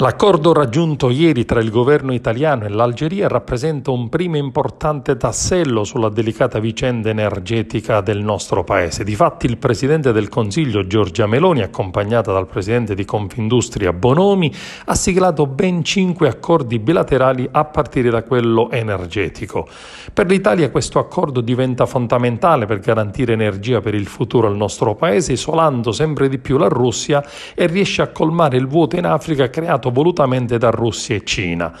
L'accordo raggiunto ieri tra il governo italiano e l'Algeria rappresenta un primo importante tassello sulla delicata vicenda energetica del nostro paese. Difatti il Presidente del Consiglio Giorgia Meloni, accompagnata dal Presidente di Confindustria Bonomi, ha siglato ben cinque accordi bilaterali a partire da quello energetico. Per l'Italia questo accordo diventa fondamentale per garantire energia per il futuro al nostro paese, isolando sempre di più la Russia e riesce a colmare il vuoto in Africa creato fatto volutamente da Russia e Cina.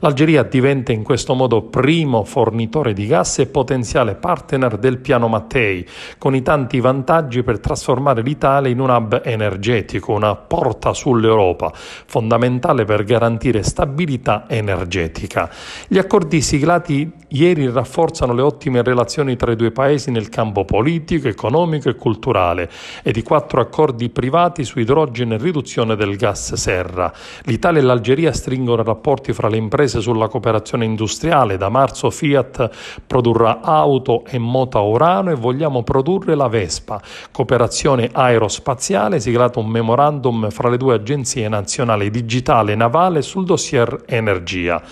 L'Algeria diventa in questo modo primo fornitore di gas e potenziale partner del piano Mattei, con i tanti vantaggi per trasformare l'Italia in un hub energetico, una porta sull'Europa, fondamentale per garantire stabilità energetica. Gli accordi siglati ieri rafforzano le ottime relazioni tra i due paesi nel campo politico, economico e culturale e di quattro accordi privati su idrogeno e riduzione del gas serra. L'Italia L'Italia e l'Algeria stringono rapporti fra le imprese sulla cooperazione industriale. Da marzo Fiat produrrà auto e moto a Urano e vogliamo produrre la Vespa. Cooperazione aerospaziale, siglato un memorandum fra le due agenzie nazionali digitale e navale sul dossier energia.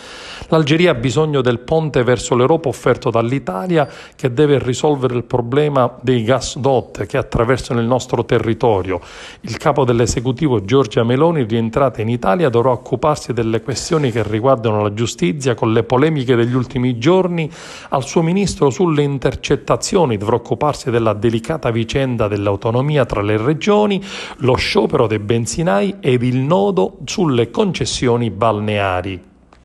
L'Algeria ha bisogno del ponte verso l'Europa offerto dall'Italia che deve risolvere il problema dei gasdot che attraversano il nostro territorio. Il capo dell'esecutivo Giorgia Meloni, rientrata in Italia, dovrà occuparsi delle questioni che riguardano la giustizia con le polemiche degli ultimi giorni, al suo ministro sulle intercettazioni dovrà occuparsi della delicata vicenda dell'autonomia tra le regioni, lo sciopero dei benzinai ed il nodo sulle concessioni balneari.